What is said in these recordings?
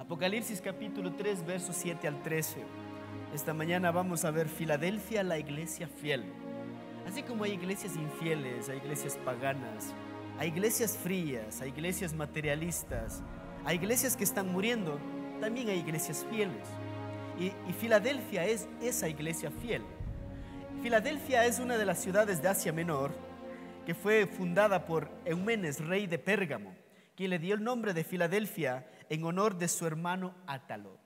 Apocalipsis capítulo 3, versos 7 al 13. Esta mañana vamos a ver Filadelfia, la iglesia fiel. Así como hay iglesias infieles, hay iglesias paganas, hay iglesias frías, hay iglesias materialistas, hay iglesias que están muriendo, también hay iglesias fieles. Y, Filadelfia es esa iglesia fiel. Filadelfia es una de las ciudades de Asia Menor que fue fundada por Eumenes, rey de Pérgamo quien le dio el nombre de Filadelfia en honor de su hermano Átalo.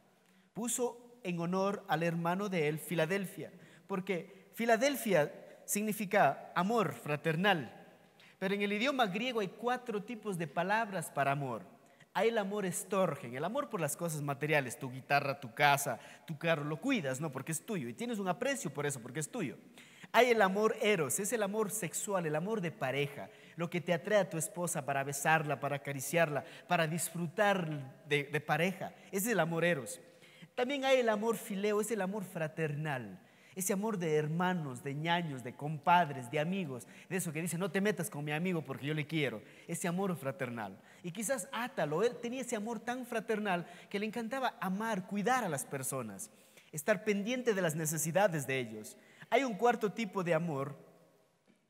Puso en honor al hermano de él Filadelfia, porque Filadelfia significa amor fraternal. Pero en el idioma griego hay cuatro tipos de palabras para amor. Hay el amor estorgen, el amor por las cosas materiales, tu guitarra, tu casa, tu carro, lo cuidas, ¿no? Porque es tuyo y tienes un aprecio por eso, porque es tuyo. Hay el amor eros, es el amor sexual, el amor de pareja, lo que te atrae a tu esposa para besarla, para acariciarla, para disfrutar de, de pareja. Es el amor eros. También hay el amor fileo, es el amor fraternal. Ese amor de hermanos, de ñaños, de compadres, de amigos, de eso que dice, no te metas con mi amigo porque yo le quiero. Ese amor fraternal. Y quizás Átalo, él tenía ese amor tan fraternal que le encantaba amar, cuidar a las personas, estar pendiente de las necesidades de ellos. Hay un cuarto tipo de amor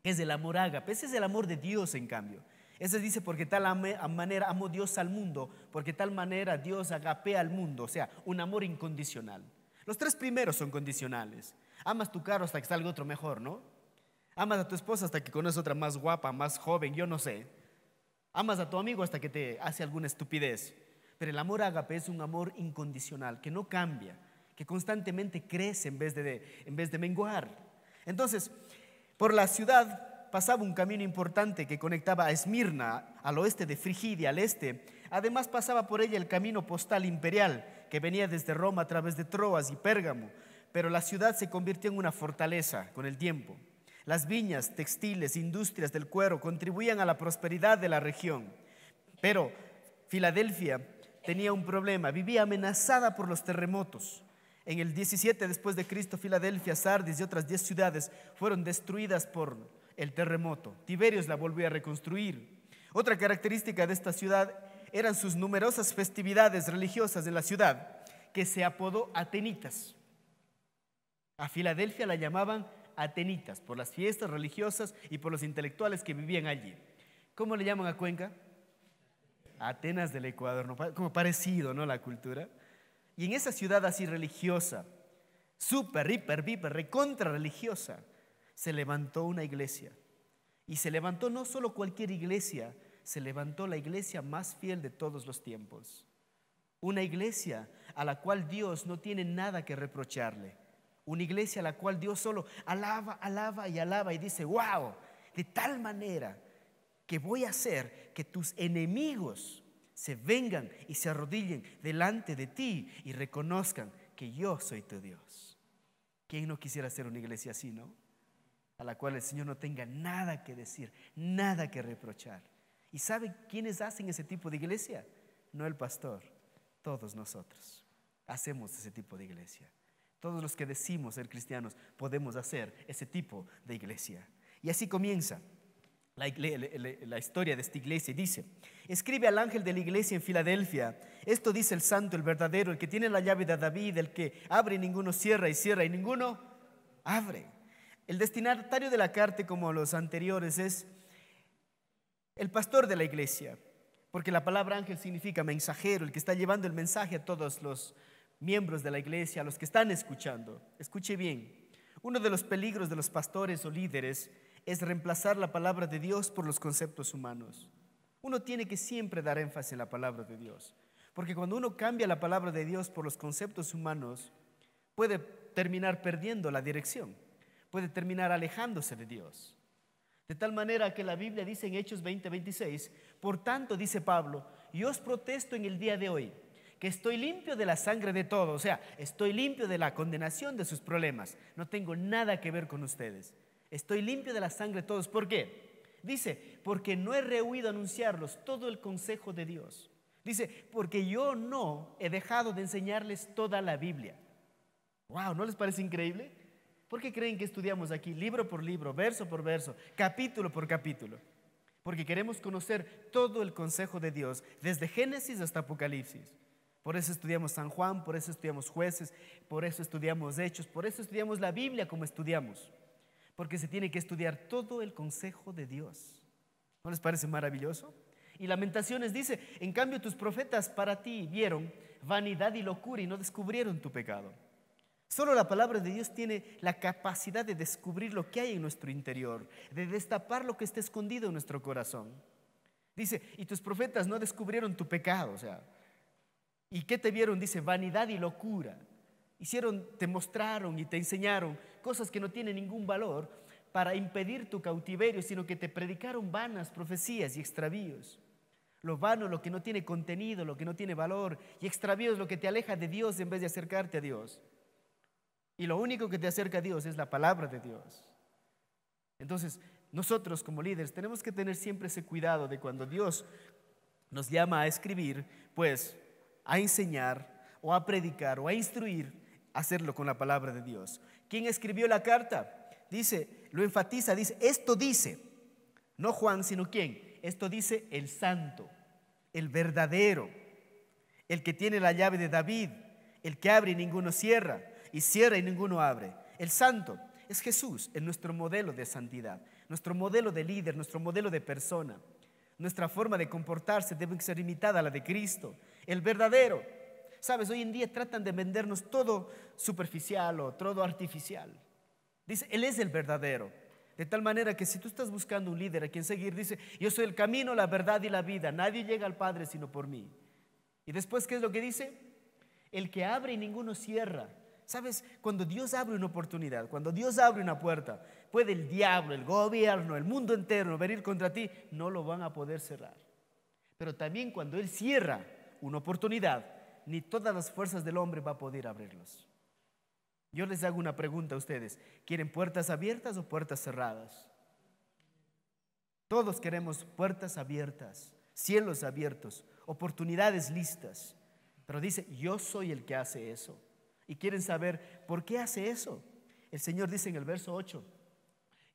es el amor ágape, pues ese es el amor de Dios en cambio. Ese dice, porque tal manera amó Dios al mundo, porque tal manera Dios agapea al mundo, o sea, un amor incondicional. Los tres primeros son condicionales. Amas tu carro hasta que salga otro mejor, ¿no? Amas a tu esposa hasta que conoces otra más guapa, más joven, yo no sé. Amas a tu amigo hasta que te hace alguna estupidez. Pero el amor ágape es un amor incondicional, que no cambia, que constantemente crece en vez de, en vez de menguar. Entonces, por la ciudad pasaba un camino importante que conectaba a Esmirna, al oeste de Frigidia, al este. Además pasaba por ella el camino postal imperial que venía desde Roma a través de Troas y Pérgamo, pero la ciudad se convirtió en una fortaleza con el tiempo. Las viñas, textiles, industrias del cuero contribuían a la prosperidad de la región. Pero Filadelfia tenía un problema, vivía amenazada por los terremotos. En el 17 después de Cristo, Filadelfia, Sardis y otras 10 ciudades fueron destruidas por el terremoto. Tiberios la volvió a reconstruir. Otra característica de esta ciudad eran sus numerosas festividades religiosas de la ciudad, que se apodó Atenitas. A Filadelfia la llamaban Atenitas por las fiestas religiosas y por los intelectuales que vivían allí. ¿Cómo le llaman a Cuenca? Atenas del Ecuador, como parecido, ¿no? La cultura. Y en esa ciudad así religiosa, súper, hiper, viper, recontra religiosa, se levantó una iglesia. Y se levantó no solo cualquier iglesia, se levantó la iglesia más fiel de todos los tiempos. Una iglesia a la cual Dios no tiene nada que reprocharle. Una iglesia a la cual Dios solo alaba, alaba y alaba y dice, wow, de tal manera que voy a hacer que tus enemigos se vengan y se arrodillen delante de ti y reconozcan que yo soy tu Dios. ¿Quién no quisiera ser una iglesia así, no? A la cual el Señor no tenga nada que decir, nada que reprochar. ¿Y sabe quiénes hacen ese tipo de iglesia? No el pastor, todos nosotros hacemos ese tipo de iglesia. Todos los que decimos ser cristianos podemos hacer ese tipo de iglesia. Y así comienza. La, historia de esta iglesia dice, escribe al ángel de la iglesia en Filadelfia, esto dice el santo, el verdadero, el que tiene la llave de David, el que abre y ninguno cierra y cierra y ninguno abre. El destinatario de la carta, como los anteriores, es el pastor de la iglesia, porque la palabra ángel significa mensajero, el que está llevando el mensaje a todos los miembros de la iglesia, a los que están escuchando. Escuche bien, uno de los peligros de los pastores o líderes es reemplazar la palabra de Dios por los conceptos humanos. Uno tiene que siempre dar énfasis en la palabra de Dios, porque cuando uno cambia la palabra de Dios por los conceptos humanos, puede terminar perdiendo la dirección, puede terminar alejándose de Dios. De tal manera que la Biblia dice en Hechos 20:26, por tanto dice Pablo, yo os protesto en el día de hoy que estoy limpio de la sangre de todos... o sea, estoy limpio de la condenación de sus problemas, no tengo nada que ver con ustedes. Estoy limpio de la sangre de todos. ¿Por qué? Dice, porque no he rehuido anunciarlos todo el consejo de Dios. Dice, porque yo no he dejado de enseñarles toda la Biblia. Wow, ¿no les parece increíble? ¿Por qué creen que estudiamos aquí libro por libro, verso por verso, capítulo por capítulo? Porque queremos conocer todo el consejo de Dios, desde Génesis hasta Apocalipsis. Por eso estudiamos San Juan, por eso estudiamos jueces, por eso estudiamos hechos, por eso estudiamos la Biblia como estudiamos porque se tiene que estudiar todo el consejo de Dios. ¿No les parece maravilloso? Y Lamentaciones dice, en cambio tus profetas para ti vieron vanidad y locura y no descubrieron tu pecado. Solo la palabra de Dios tiene la capacidad de descubrir lo que hay en nuestro interior, de destapar lo que está escondido en nuestro corazón. Dice, y tus profetas no descubrieron tu pecado, o sea, ¿y qué te vieron? Dice, vanidad y locura. Hicieron, te mostraron y te enseñaron cosas que no tienen ningún valor para impedir tu cautiverio, sino que te predicaron vanas profecías y extravíos. Lo vano, lo que no tiene contenido, lo que no tiene valor, y extravíos, lo que te aleja de Dios en vez de acercarte a Dios. Y lo único que te acerca a Dios es la palabra de Dios. Entonces, nosotros como líderes tenemos que tener siempre ese cuidado de cuando Dios nos llama a escribir, pues a enseñar o a predicar o a instruir, hacerlo con la palabra de Dios. ¿Quién escribió la carta? Dice, lo enfatiza, dice, esto dice, no Juan, sino quién, esto dice el santo, el verdadero, el que tiene la llave de David, el que abre y ninguno cierra, y cierra y ninguno abre. El santo es Jesús, es nuestro modelo de santidad, nuestro modelo de líder, nuestro modelo de persona. Nuestra forma de comportarse debe ser imitada a la de Cristo. El verdadero Sabes, hoy en día tratan de vendernos todo superficial o todo artificial. Dice, Él es el verdadero. De tal manera que si tú estás buscando un líder a quien seguir, dice, yo soy el camino, la verdad y la vida. Nadie llega al Padre sino por mí. Y después, ¿qué es lo que dice? El que abre y ninguno cierra. Sabes, cuando Dios abre una oportunidad, cuando Dios abre una puerta, puede el diablo, el gobierno, el mundo entero venir contra ti, no lo van a poder cerrar. Pero también cuando Él cierra una oportunidad, ni todas las fuerzas del hombre va a poder abrirlos. Yo les hago una pregunta a ustedes. ¿Quieren puertas abiertas o puertas cerradas? Todos queremos puertas abiertas, cielos abiertos, oportunidades listas. Pero dice, yo soy el que hace eso. Y quieren saber, ¿por qué hace eso? El Señor dice en el verso 8,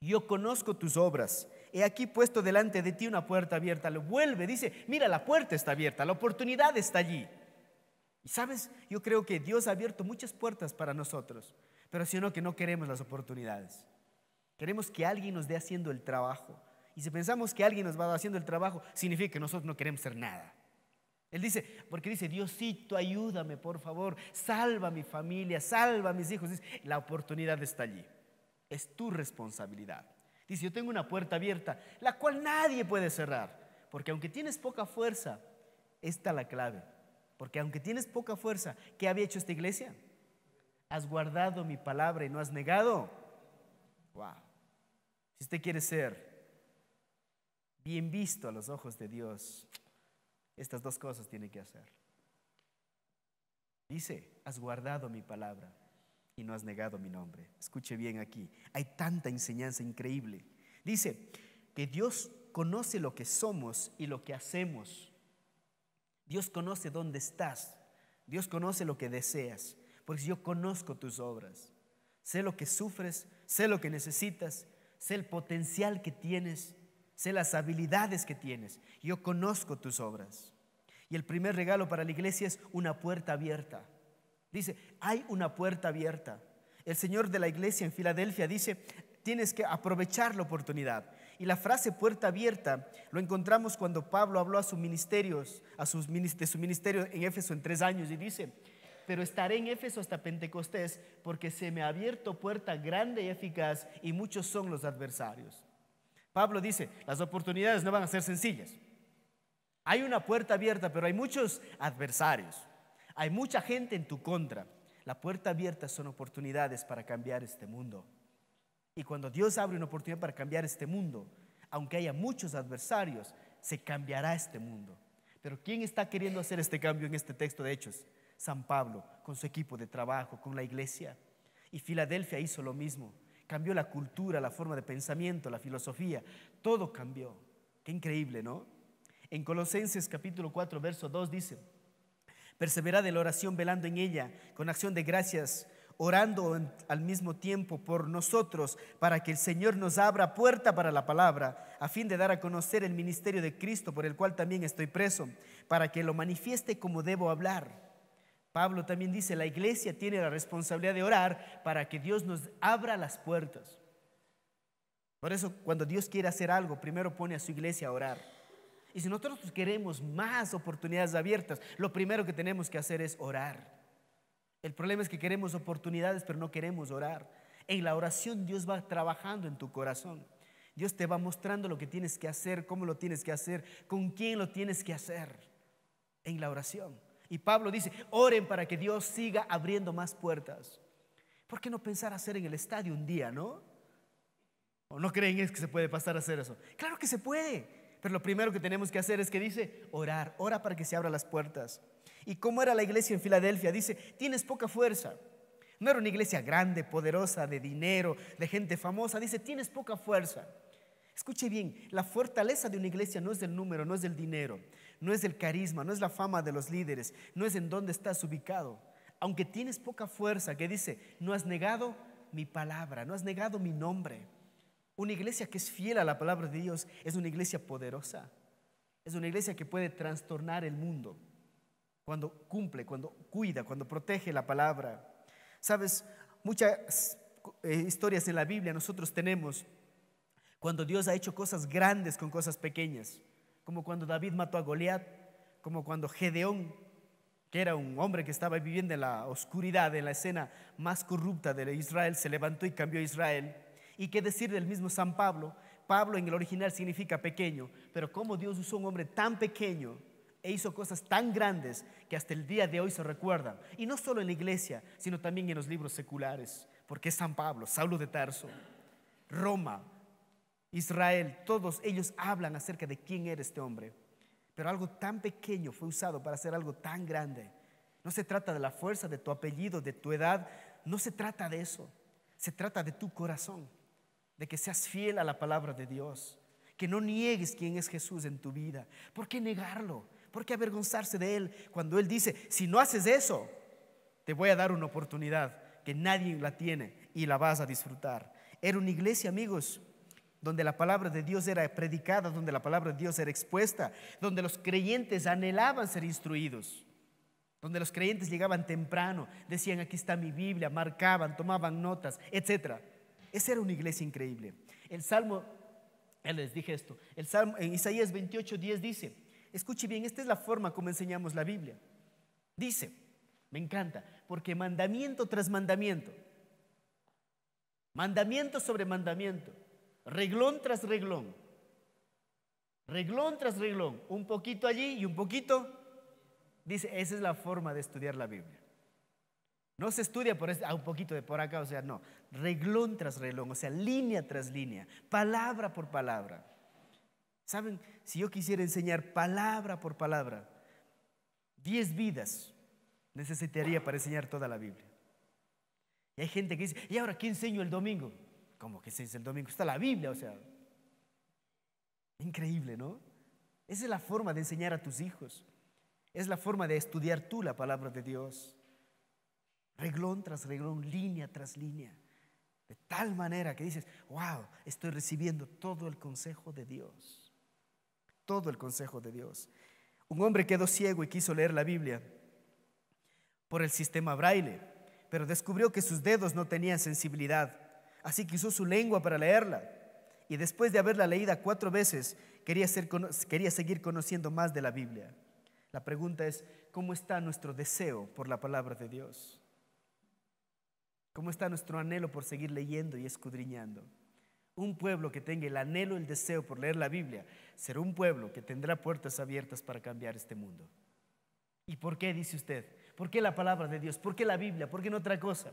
yo conozco tus obras. He aquí puesto delante de ti una puerta abierta. Lo vuelve, dice, mira, la puerta está abierta, la oportunidad está allí. Y sabes, yo creo que Dios ha abierto muchas puertas para nosotros, pero si no que no queremos las oportunidades. Queremos que alguien nos dé haciendo el trabajo. Y si pensamos que alguien nos va haciendo el trabajo, significa que nosotros no queremos ser nada. Él dice, porque dice, Diosito, ayúdame, por favor, salva a mi familia, salva a mis hijos. Dice, la oportunidad está allí. Es tu responsabilidad. Dice, yo tengo una puerta abierta, la cual nadie puede cerrar, porque aunque tienes poca fuerza, está la clave. Porque aunque tienes poca fuerza, ¿qué había hecho esta iglesia? Has guardado mi palabra y no has negado. Wow. Si usted quiere ser bien visto a los ojos de Dios, estas dos cosas tiene que hacer. Dice, has guardado mi palabra y no has negado mi nombre. Escuche bien aquí, hay tanta enseñanza increíble. Dice que Dios conoce lo que somos y lo que hacemos. Dios conoce dónde estás. Dios conoce lo que deseas. Porque yo conozco tus obras. Sé lo que sufres, sé lo que necesitas, sé el potencial que tienes, sé las habilidades que tienes. Yo conozco tus obras. Y el primer regalo para la iglesia es una puerta abierta. Dice, hay una puerta abierta. El Señor de la iglesia en Filadelfia dice, tienes que aprovechar la oportunidad. Y la frase puerta abierta lo encontramos cuando Pablo habló a sus ministerios, a de su ministerio en Éfeso en tres años y dice, pero estaré en Éfeso hasta Pentecostés porque se me ha abierto puerta grande y eficaz y muchos son los adversarios. Pablo dice, las oportunidades no van a ser sencillas. Hay una puerta abierta, pero hay muchos adversarios. Hay mucha gente en tu contra. La puerta abierta son oportunidades para cambiar este mundo. Y cuando Dios abre una oportunidad para cambiar este mundo, aunque haya muchos adversarios, se cambiará este mundo. Pero ¿quién está queriendo hacer este cambio en este texto de Hechos? San Pablo, con su equipo de trabajo, con la iglesia. Y Filadelfia hizo lo mismo. Cambió la cultura, la forma de pensamiento, la filosofía. Todo cambió. Qué increíble, ¿no? En Colosenses capítulo 4, verso 2 dice, perseverad en la oración velando en ella, con acción de gracias orando al mismo tiempo por nosotros para que el Señor nos abra puerta para la palabra, a fin de dar a conocer el ministerio de Cristo por el cual también estoy preso, para que lo manifieste como debo hablar. Pablo también dice, la iglesia tiene la responsabilidad de orar para que Dios nos abra las puertas. Por eso cuando Dios quiere hacer algo, primero pone a su iglesia a orar. Y si nosotros queremos más oportunidades abiertas, lo primero que tenemos que hacer es orar. El problema es que queremos oportunidades, pero no queremos orar. En la oración Dios va trabajando en tu corazón. Dios te va mostrando lo que tienes que hacer, cómo lo tienes que hacer, con quién lo tienes que hacer. En la oración. Y Pablo dice, oren para que Dios siga abriendo más puertas. ¿Por qué no pensar hacer en el estadio un día, no? ¿O no creen es que se puede pasar a hacer eso? Claro que se puede. Pero lo primero que tenemos que hacer es que dice, orar, ora para que se abran las puertas. ¿Y cómo era la iglesia en Filadelfia? Dice, tienes poca fuerza. No era una iglesia grande, poderosa, de dinero, de gente famosa. Dice, tienes poca fuerza. Escuche bien, la fortaleza de una iglesia no es del número, no es del dinero, no es del carisma, no es la fama de los líderes, no es en dónde estás ubicado. Aunque tienes poca fuerza, que dice, no has negado mi palabra, no has negado mi nombre. Una iglesia que es fiel a la palabra de Dios es una iglesia poderosa. Es una iglesia que puede trastornar el mundo cuando cumple, cuando cuida, cuando protege la palabra. Sabes, muchas eh, historias en la Biblia nosotros tenemos cuando Dios ha hecho cosas grandes con cosas pequeñas, como cuando David mató a Goliat, como cuando Gedeón, que era un hombre que estaba viviendo en la oscuridad, en la escena más corrupta de Israel, se levantó y cambió a Israel. Y qué decir del mismo San Pablo. Pablo en el original significa pequeño, pero cómo Dios usó un hombre tan pequeño e hizo cosas tan grandes que hasta el día de hoy se recuerdan. Y no solo en la iglesia, sino también en los libros seculares, porque San Pablo, Saulo de Tarso, Roma, Israel, todos ellos hablan acerca de quién era este hombre. Pero algo tan pequeño fue usado para hacer algo tan grande. No se trata de la fuerza, de tu apellido, de tu edad, no se trata de eso. Se trata de tu corazón, de que seas fiel a la palabra de Dios, que no niegues quién es Jesús en tu vida. ¿Por qué negarlo? ¿Por qué avergonzarse de Él cuando Él dice, si no haces eso, te voy a dar una oportunidad que nadie la tiene y la vas a disfrutar? Era una iglesia, amigos, donde la palabra de Dios era predicada, donde la palabra de Dios era expuesta, donde los creyentes anhelaban ser instruidos donde los creyentes llegaban temprano, decían, aquí está mi Biblia, marcaban, tomaban notas, etc. Esa era una iglesia increíble. El Salmo, les dije esto, el Salmo en Isaías 28, 10 dice, Escuche bien, esta es la forma como enseñamos la Biblia. Dice, me encanta, porque mandamiento tras mandamiento, mandamiento sobre mandamiento, reglón tras reglón, reglón tras reglón, un poquito allí y un poquito. Dice, esa es la forma de estudiar la Biblia. No se estudia por este, ah, un poquito de por acá, o sea, no, reglón tras reglón, o sea, línea tras línea, palabra por palabra. Saben, si yo quisiera enseñar palabra por palabra, diez vidas necesitaría para enseñar toda la Biblia. Y hay gente que dice, ¿y ahora qué enseño el domingo? ¿Cómo que se dice el domingo? Está la Biblia, o sea. Increíble, ¿no? Esa es la forma de enseñar a tus hijos. Es la forma de estudiar tú la palabra de Dios. Reglón tras reglón, línea tras línea. De tal manera que dices, wow, estoy recibiendo todo el consejo de Dios todo el consejo de Dios. Un hombre quedó ciego y quiso leer la Biblia por el sistema braille, pero descubrió que sus dedos no tenían sensibilidad, así que usó su lengua para leerla. Y después de haberla leída cuatro veces, quería, quería seguir conociendo más de la Biblia. La pregunta es, ¿cómo está nuestro deseo por la palabra de Dios? ¿Cómo está nuestro anhelo por seguir leyendo y escudriñando? Un pueblo que tenga el anhelo, el deseo por leer la Biblia, será un pueblo que tendrá puertas abiertas para cambiar este mundo. ¿Y por qué dice usted? ¿Por qué la palabra de Dios? ¿Por qué la Biblia? ¿Por qué no otra cosa?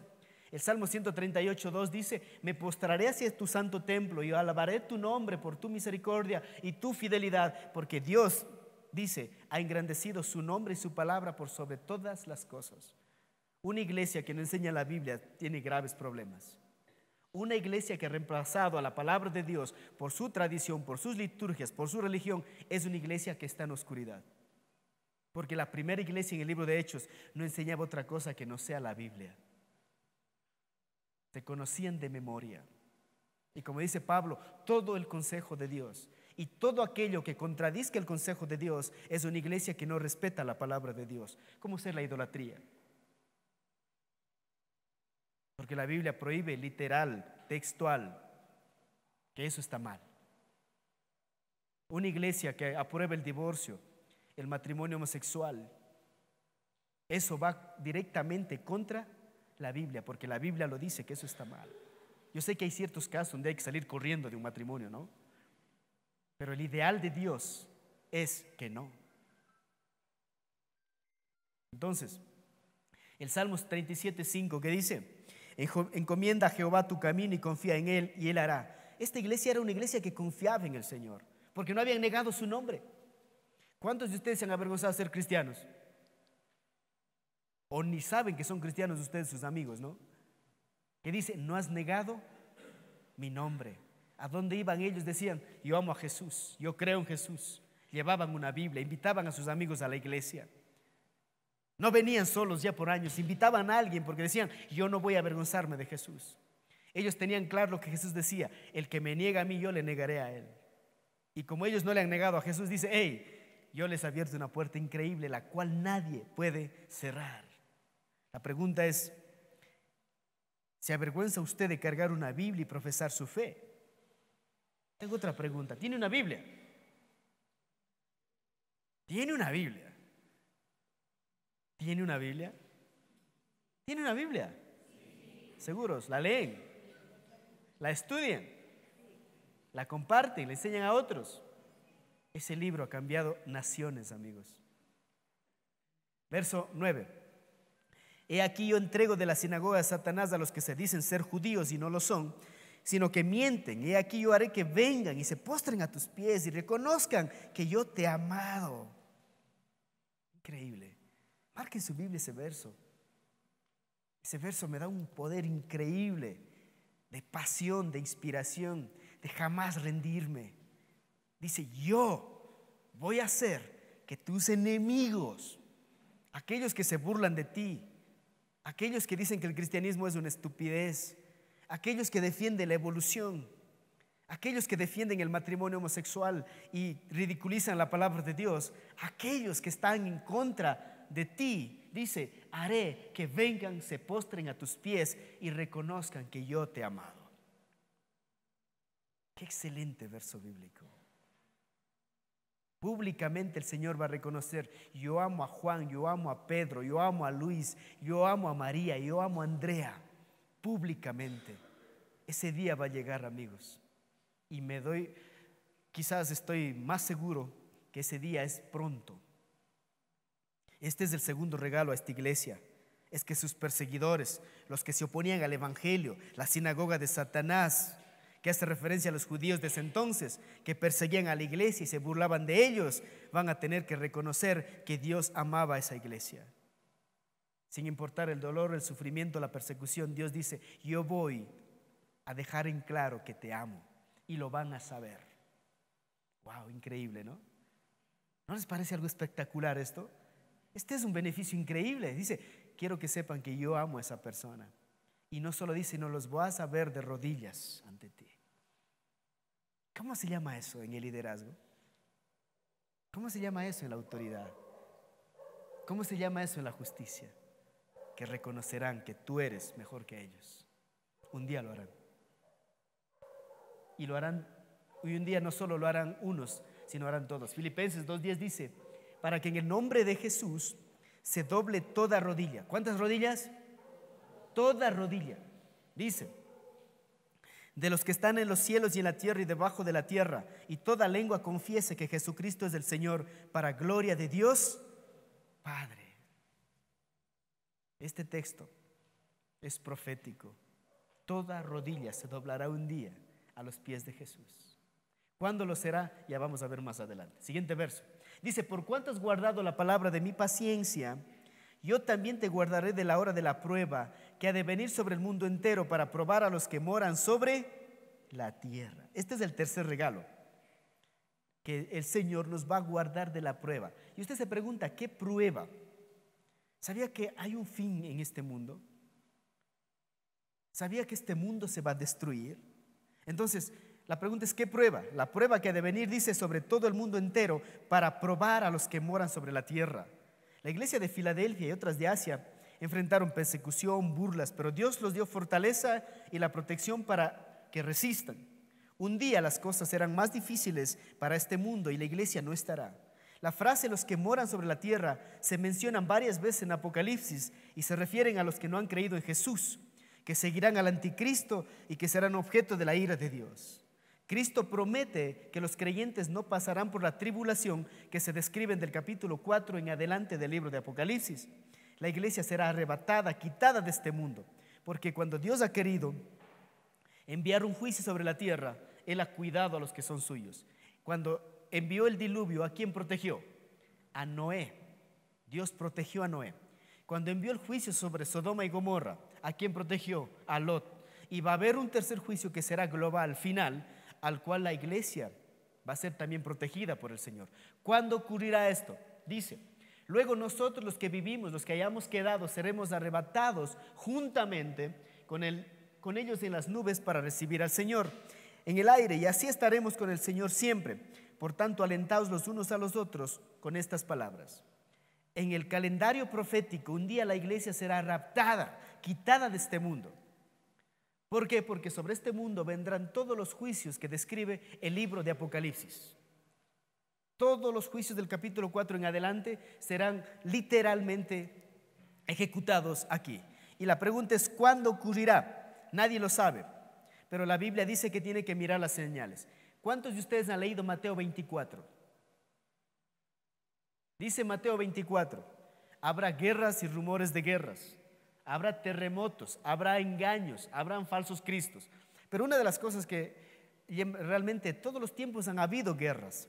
El Salmo 138, dice, me postraré hacia tu santo templo y alabaré tu nombre por tu misericordia y tu fidelidad, porque Dios, dice, ha engrandecido su nombre y su palabra por sobre todas las cosas. Una iglesia que no enseña la Biblia tiene graves problemas. Una iglesia que ha reemplazado a la palabra de Dios por su tradición, por sus liturgias, por su religión, es una iglesia que está en oscuridad. Porque la primera iglesia en el libro de Hechos no enseñaba otra cosa que no sea la Biblia. Se conocían de memoria. Y como dice Pablo, todo el consejo de Dios y todo aquello que contradice el consejo de Dios es una iglesia que no respeta la palabra de Dios, ¿Cómo ser la idolatría. Porque la Biblia prohíbe literal, textual, que eso está mal. Una iglesia que aprueba el divorcio, el matrimonio homosexual, eso va directamente contra la Biblia, porque la Biblia lo dice que eso está mal. Yo sé que hay ciertos casos donde hay que salir corriendo de un matrimonio, ¿no? Pero el ideal de Dios es que no. Entonces, el Salmos 37.5 que dice, encomienda a Jehová tu camino y confía en Él y Él hará. Esta iglesia era una iglesia que confiaba en el Señor, porque no habían negado su nombre. ¿Cuántos de ustedes se han avergonzado de ser cristianos? O ni saben que son cristianos ustedes, sus amigos, ¿no? Que dicen no has negado mi nombre. ¿A dónde iban ellos? Decían, yo amo a Jesús, yo creo en Jesús. Llevaban una Biblia, invitaban a sus amigos a la iglesia. No venían solos ya por años, invitaban a alguien porque decían, yo no voy a avergonzarme de Jesús. Ellos tenían claro lo que Jesús decía, el que me niega a mí, yo le negaré a él. Y como ellos no le han negado a Jesús, dice, hey, yo les abierto una puerta increíble, la cual nadie puede cerrar. La pregunta es, ¿se avergüenza usted de cargar una Biblia y profesar su fe? Tengo otra pregunta, ¿tiene una Biblia? Tiene una Biblia. ¿Tiene una Biblia? ¿Tiene una Biblia? Seguros, la leen, la estudian, la comparten, la enseñan a otros. Ese libro ha cambiado naciones, amigos. Verso 9. He aquí yo entrego de la sinagoga de Satanás a los que se dicen ser judíos y no lo son, sino que mienten. He aquí yo haré que vengan y se postren a tus pies y reconozcan que yo te he amado. Increíble. Ah, en su Biblia ese verso. Ese verso me da un poder increíble de pasión, de inspiración, de jamás rendirme. Dice, yo voy a hacer que tus enemigos, aquellos que se burlan de ti, aquellos que dicen que el cristianismo es una estupidez, aquellos que defienden la evolución, aquellos que defienden el matrimonio homosexual y ridiculizan la palabra de Dios, aquellos que están en contra de ti, dice, haré que vengan, se postren a tus pies y reconozcan que yo te he amado. Qué excelente verso bíblico. Públicamente el Señor va a reconocer, yo amo a Juan, yo amo a Pedro, yo amo a Luis, yo amo a María, yo amo a Andrea. Públicamente. Ese día va a llegar, amigos. Y me doy, quizás estoy más seguro que ese día es pronto. Este es el segundo regalo a esta iglesia. Es que sus perseguidores, los que se oponían al Evangelio, la sinagoga de Satanás, que hace referencia a los judíos de ese entonces, que perseguían a la iglesia y se burlaban de ellos, van a tener que reconocer que Dios amaba a esa iglesia. Sin importar el dolor, el sufrimiento, la persecución, Dios dice, yo voy a dejar en claro que te amo y lo van a saber. Wow, increíble, ¿no? ¿No les parece algo espectacular esto? Este es un beneficio increíble. Dice, quiero que sepan que yo amo a esa persona. Y no solo dice, no los vas a ver de rodillas ante ti. ¿Cómo se llama eso en el liderazgo? ¿Cómo se llama eso en la autoridad? ¿Cómo se llama eso en la justicia? Que reconocerán que tú eres mejor que ellos. Un día lo harán. Y lo harán, hoy un día no solo lo harán unos, sino harán todos. Filipenses 2.10 dice, para que en el nombre de Jesús se doble toda rodilla. ¿Cuántas rodillas? Toda rodilla. Dice, de los que están en los cielos y en la tierra y debajo de la tierra, y toda lengua confiese que Jesucristo es el Señor, para gloria de Dios Padre. Este texto es profético. Toda rodilla se doblará un día a los pies de Jesús. ¿Cuándo lo será? Ya vamos a ver más adelante. Siguiente verso. Dice, por cuanto has guardado la palabra de mi paciencia, yo también te guardaré de la hora de la prueba que ha de venir sobre el mundo entero para probar a los que moran sobre la tierra. Este es el tercer regalo, que el Señor nos va a guardar de la prueba. Y usted se pregunta, ¿qué prueba? ¿Sabía que hay un fin en este mundo? ¿Sabía que este mundo se va a destruir? Entonces, la pregunta es, ¿qué prueba? La prueba que ha de venir dice sobre todo el mundo entero para probar a los que moran sobre la tierra. La iglesia de Filadelfia y otras de Asia enfrentaron persecución, burlas, pero Dios los dio fortaleza y la protección para que resistan. Un día las cosas serán más difíciles para este mundo y la iglesia no estará. La frase los que moran sobre la tierra se mencionan varias veces en Apocalipsis y se refieren a los que no han creído en Jesús, que seguirán al anticristo y que serán objeto de la ira de Dios. Cristo promete que los creyentes no pasarán por la tribulación que se describen del capítulo 4 en adelante del libro de Apocalipsis. La iglesia será arrebatada, quitada de este mundo, porque cuando Dios ha querido enviar un juicio sobre la tierra, Él ha cuidado a los que son suyos. Cuando envió el diluvio, ¿a quién protegió? A Noé. Dios protegió a Noé. Cuando envió el juicio sobre Sodoma y Gomorra, ¿a quién protegió? A Lot. Y va a haber un tercer juicio que será global, final, al cual la iglesia va a ser también protegida por el Señor. ¿Cuándo ocurrirá esto? Dice, luego nosotros los que vivimos, los que hayamos quedado, seremos arrebatados juntamente con, con ellos en las nubes para recibir al Señor en el aire y así estaremos con el Señor siempre. Por tanto, alentaos los unos a los otros con estas palabras. En el calendario profético, un día la iglesia será raptada, quitada de este mundo. ¿Por qué? Porque sobre este mundo vendrán todos los juicios que describe el libro de Apocalipsis. Todos los juicios del capítulo 4 en adelante serán literalmente ejecutados aquí. Y la pregunta es, ¿cuándo ocurrirá? Nadie lo sabe, pero la Biblia dice que tiene que mirar las señales. ¿Cuántos de ustedes han leído Mateo 24? Dice Mateo 24, habrá guerras y rumores de guerras habrá terremotos, habrá engaños, habrán falsos cristos. Pero una de las cosas que realmente todos los tiempos han habido guerras,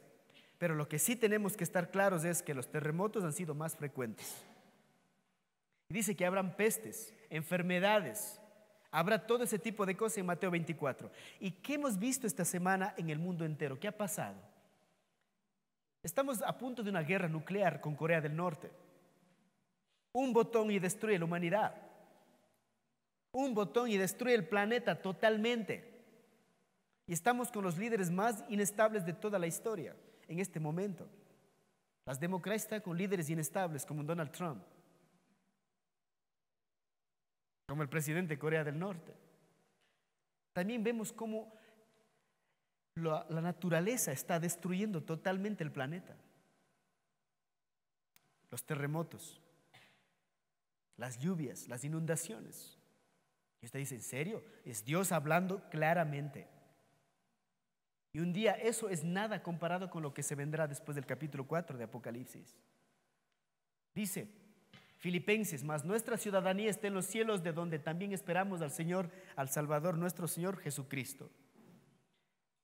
pero lo que sí tenemos que estar claros es que los terremotos han sido más frecuentes. Dice que habrán pestes, enfermedades, habrá todo ese tipo de cosas en Mateo 24. ¿Y qué hemos visto esta semana en el mundo entero? ¿Qué ha pasado? Estamos a punto de una guerra nuclear con Corea del Norte. Un botón y destruye la humanidad un botón y destruye el planeta totalmente. Y estamos con los líderes más inestables de toda la historia en este momento. Las democracias están con líderes inestables como Donald Trump, como el presidente de Corea del Norte. También vemos cómo la, la naturaleza está destruyendo totalmente el planeta. Los terremotos, las lluvias, las inundaciones. Y usted dice, ¿en serio? Es Dios hablando claramente. Y un día eso es nada comparado con lo que se vendrá después del capítulo 4 de Apocalipsis. Dice Filipenses, mas nuestra ciudadanía está en los cielos de donde también esperamos al Señor, al Salvador, nuestro Señor Jesucristo.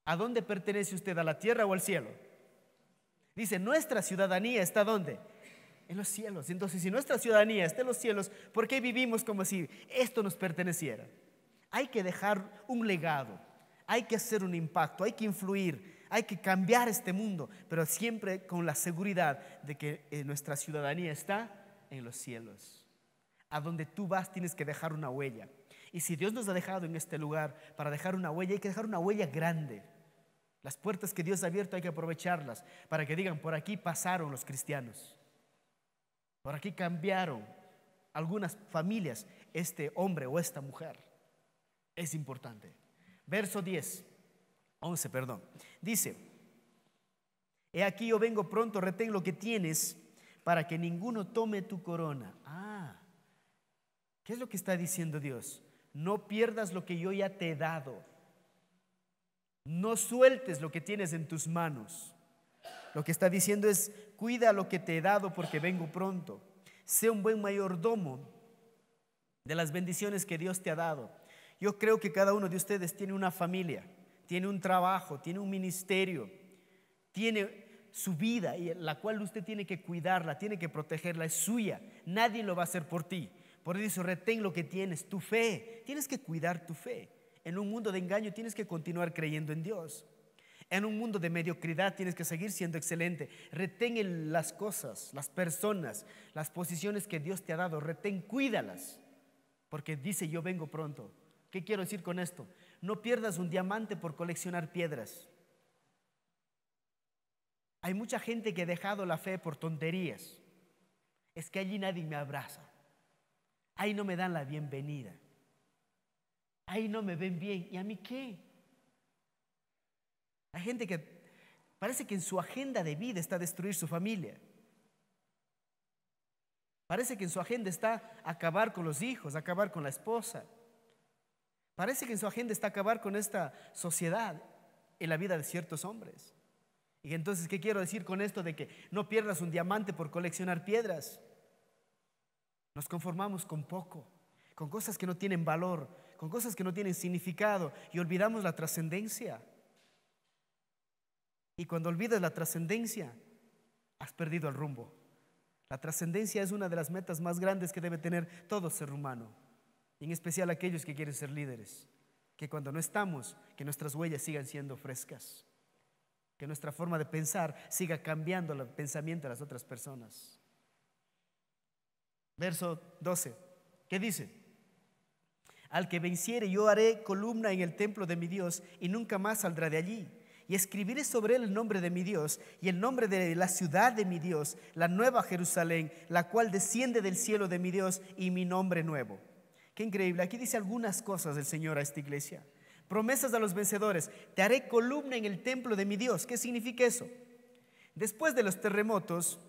¿A dónde pertenece usted? ¿A la tierra o al cielo? Dice, nuestra ciudadanía está ¿dónde? los cielos. Entonces, si nuestra ciudadanía está en los cielos, ¿por qué vivimos como si esto nos perteneciera? Hay que dejar un legado, hay que hacer un impacto, hay que influir, hay que cambiar este mundo, pero siempre con la seguridad de que eh, nuestra ciudadanía está en los cielos. A donde tú vas tienes que dejar una huella. Y si Dios nos ha dejado en este lugar para dejar una huella, hay que dejar una huella grande. Las puertas que Dios ha abierto hay que aprovecharlas para que digan, por aquí pasaron los cristianos. Por aquí cambiaron algunas familias este hombre o esta mujer. Es importante. Verso 10, 11, perdón. Dice, he aquí yo vengo pronto, retén lo que tienes para que ninguno tome tu corona. Ah, ¿qué es lo que está diciendo Dios? No pierdas lo que yo ya te he dado. No sueltes lo que tienes en tus manos. Lo que está diciendo es, cuida lo que te he dado porque vengo pronto. Sé un buen mayordomo de las bendiciones que Dios te ha dado. Yo creo que cada uno de ustedes tiene una familia, tiene un trabajo, tiene un ministerio, tiene su vida, y la cual usted tiene que cuidarla, tiene que protegerla, es suya. Nadie lo va a hacer por ti. Por eso retén lo que tienes, tu fe. Tienes que cuidar tu fe. En un mundo de engaño tienes que continuar creyendo en Dios. En un mundo de mediocridad tienes que seguir siendo excelente. Retén las cosas, las personas, las posiciones que Dios te ha dado. Retén, cuídalas. Porque dice, yo vengo pronto. ¿Qué quiero decir con esto? No pierdas un diamante por coleccionar piedras. Hay mucha gente que ha dejado la fe por tonterías. Es que allí nadie me abraza. Ahí no me dan la bienvenida. Ahí no me ven bien. ¿Y a mí qué? La gente que parece que en su agenda de vida está destruir su familia. Parece que en su agenda está acabar con los hijos, acabar con la esposa. Parece que en su agenda está acabar con esta sociedad en la vida de ciertos hombres. Y entonces, ¿qué quiero decir con esto de que no pierdas un diamante por coleccionar piedras? Nos conformamos con poco, con cosas que no tienen valor, con cosas que no tienen significado y olvidamos la trascendencia. Y cuando olvidas la trascendencia, has perdido el rumbo. La trascendencia es una de las metas más grandes que debe tener todo ser humano, en especial aquellos que quieren ser líderes. Que cuando no estamos, que nuestras huellas sigan siendo frescas. Que nuestra forma de pensar siga cambiando el pensamiento de las otras personas. Verso 12. ¿Qué dice? Al que venciere yo haré columna en el templo de mi Dios y nunca más saldrá de allí y escribiré sobre él el nombre de mi Dios y el nombre de la ciudad de mi Dios, la nueva Jerusalén, la cual desciende del cielo de mi Dios y mi nombre nuevo. Qué increíble. Aquí dice algunas cosas del Señor a esta iglesia. Promesas a los vencedores. Te haré columna en el templo de mi Dios. ¿Qué significa eso? Después de los terremotos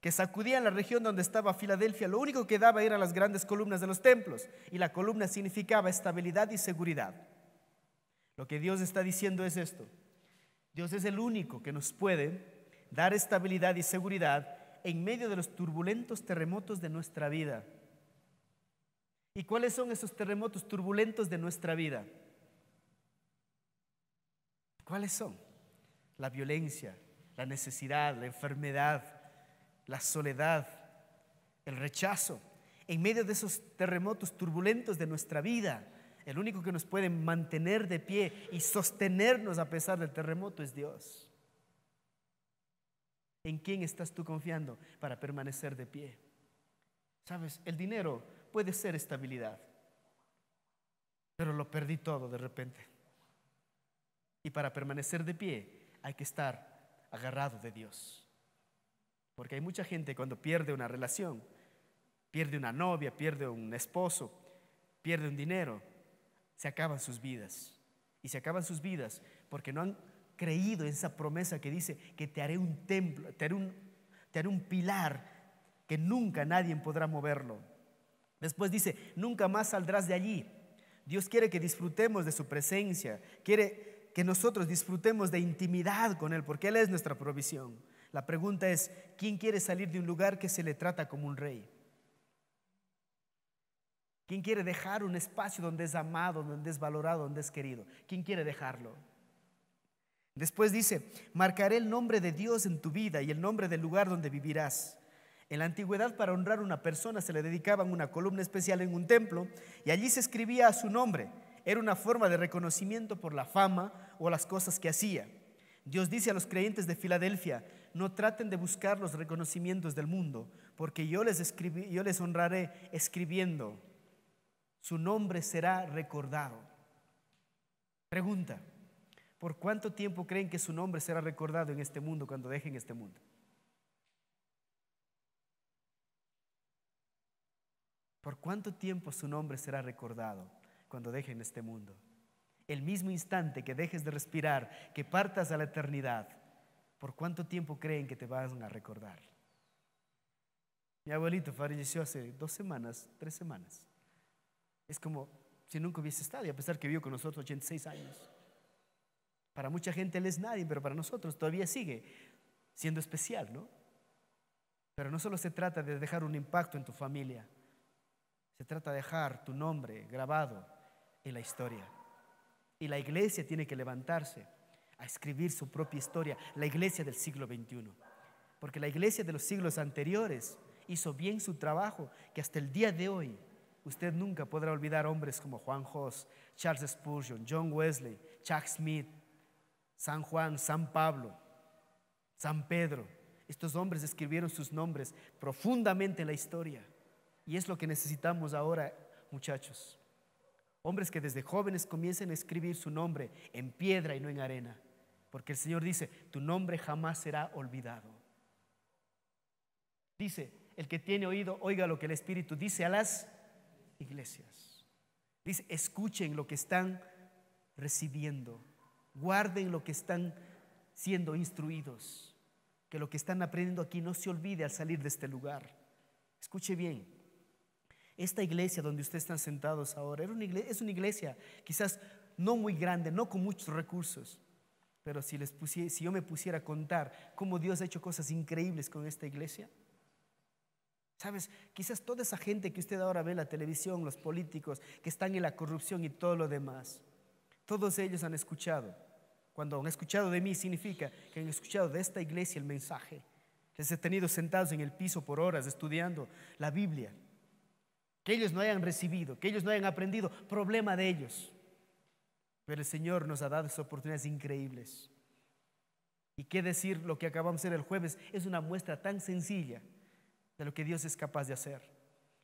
que sacudían la región donde estaba Filadelfia, lo único que daba era las grandes columnas de los templos. Y la columna significaba estabilidad y seguridad. Lo que Dios está diciendo es esto. Dios es el único que nos puede dar estabilidad y seguridad en medio de los turbulentos terremotos de nuestra vida. ¿Y cuáles son esos terremotos turbulentos de nuestra vida? ¿Cuáles son? La violencia, la necesidad, la enfermedad, la soledad, el rechazo. En medio de esos terremotos turbulentos de nuestra vida, el único que nos puede mantener de pie y sostenernos a pesar del terremoto es Dios. ¿En quién estás tú confiando para permanecer de pie? Sabes, el dinero puede ser estabilidad, pero lo perdí todo de repente. Y para permanecer de pie hay que estar agarrado de Dios. Porque hay mucha gente cuando pierde una relación, pierde una novia, pierde un esposo, pierde un dinero, se acaban sus vidas. Y se acaban sus vidas porque no han creído en esa promesa que dice que te haré un templo, te haré un, te haré un pilar que nunca nadie podrá moverlo. Después dice, nunca más saldrás de allí. Dios quiere que disfrutemos de su presencia, quiere que nosotros disfrutemos de intimidad con Él, porque Él es nuestra provisión. La pregunta es, ¿quién quiere salir de un lugar que se le trata como un rey? ¿Quién quiere dejar un espacio donde es amado, donde es valorado, donde es querido? ¿Quién quiere dejarlo? Después dice, marcaré el nombre de Dios en tu vida y el nombre del lugar donde vivirás. En la antigüedad para honrar a una persona se le dedicaban una columna especial en un templo y allí se escribía a su nombre. Era una forma de reconocimiento por la fama o las cosas que hacía. Dios dice a los creyentes de Filadelfia, no traten de buscar los reconocimientos del mundo, porque yo les, yo les honraré escribiendo su nombre será recordado. Pregunta, ¿por cuánto tiempo creen que su nombre será recordado en este mundo cuando dejen este mundo? ¿Por cuánto tiempo su nombre será recordado cuando dejen este mundo? El mismo instante que dejes de respirar, que partas a la eternidad, ¿por cuánto tiempo creen que te van a recordar? Mi abuelito falleció hace dos semanas, tres semanas. Es como si nunca hubiese estado, y a pesar que vivió con nosotros 86 años. Para mucha gente Él es nadie, pero para nosotros todavía sigue siendo especial, ¿no? Pero no solo se trata de dejar un impacto en tu familia, se trata de dejar tu nombre grabado en la historia. Y la iglesia tiene que levantarse a escribir su propia historia, la iglesia del siglo XXI. Porque la iglesia de los siglos anteriores hizo bien su trabajo, que hasta el día de hoy usted nunca podrá olvidar hombres como Juan Hoss, Charles Spurgeon, John Wesley, Chuck Smith, San Juan, San Pablo, San Pedro. Estos hombres escribieron sus nombres profundamente en la historia. Y es lo que necesitamos ahora, muchachos. Hombres que desde jóvenes comiencen a escribir su nombre en piedra y no en arena. Porque el Señor dice, tu nombre jamás será olvidado. Dice, el que tiene oído, oiga lo que el Espíritu dice a las iglesias. Dice, escuchen lo que están recibiendo, guarden lo que están siendo instruidos, que lo que están aprendiendo aquí no se olvide al salir de este lugar. Escuche bien, esta iglesia donde ustedes están sentados ahora es una iglesia quizás no muy grande, no con muchos recursos, pero si, les si yo me pusiera a contar cómo Dios ha hecho cosas increíbles con esta iglesia, Sabes, quizás toda esa gente que usted ahora ve en la televisión, los políticos que están en la corrupción y todo lo demás, todos ellos han escuchado. Cuando han escuchado de mí significa que han escuchado de esta iglesia el mensaje. Que se han tenido sentados en el piso por horas estudiando la Biblia. Que ellos no hayan recibido, que ellos no hayan aprendido, problema de ellos. Pero el Señor nos ha dado esas oportunidades increíbles. Y qué decir lo que acabamos de hacer el jueves es una muestra tan sencilla de lo que Dios es capaz de hacer.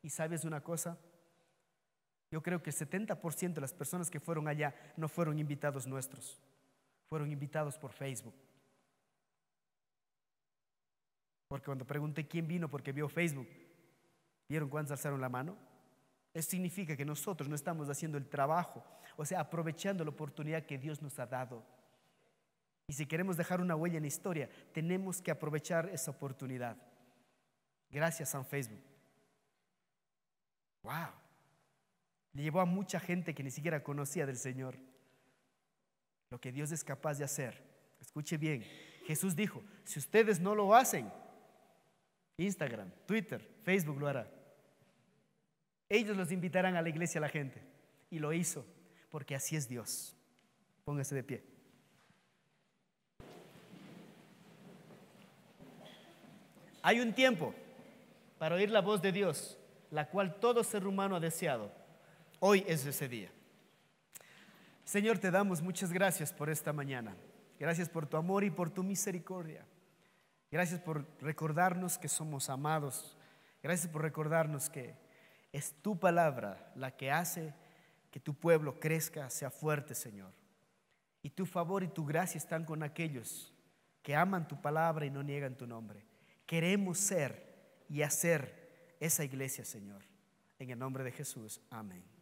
Y sabes de una cosa, yo creo que el 70% de las personas que fueron allá no fueron invitados nuestros, fueron invitados por Facebook. Porque cuando pregunté quién vino porque vio Facebook, ¿vieron cuántos alzaron la mano? Eso significa que nosotros no estamos haciendo el trabajo, o sea, aprovechando la oportunidad que Dios nos ha dado. Y si queremos dejar una huella en la historia, tenemos que aprovechar esa oportunidad gracias a Facebook. ¡Wow! Le llevó a mucha gente que ni siquiera conocía del Señor. Lo que Dios es capaz de hacer. Escuche bien. Jesús dijo, si ustedes no lo hacen, Instagram, Twitter, Facebook lo hará. Ellos los invitarán a la iglesia a la gente. Y lo hizo, porque así es Dios. Póngase de pie. Hay un tiempo para oír la voz de Dios, la cual todo ser humano ha deseado. Hoy es ese día. Señor, te damos muchas gracias por esta mañana. Gracias por tu amor y por tu misericordia. Gracias por recordarnos que somos amados. Gracias por recordarnos que es tu palabra la que hace que tu pueblo crezca, sea fuerte, Señor. Y tu favor y tu gracia están con aquellos que aman tu palabra y no niegan tu nombre. Queremos ser y hacer esa iglesia, Señor. En el nombre de Jesús. Amén.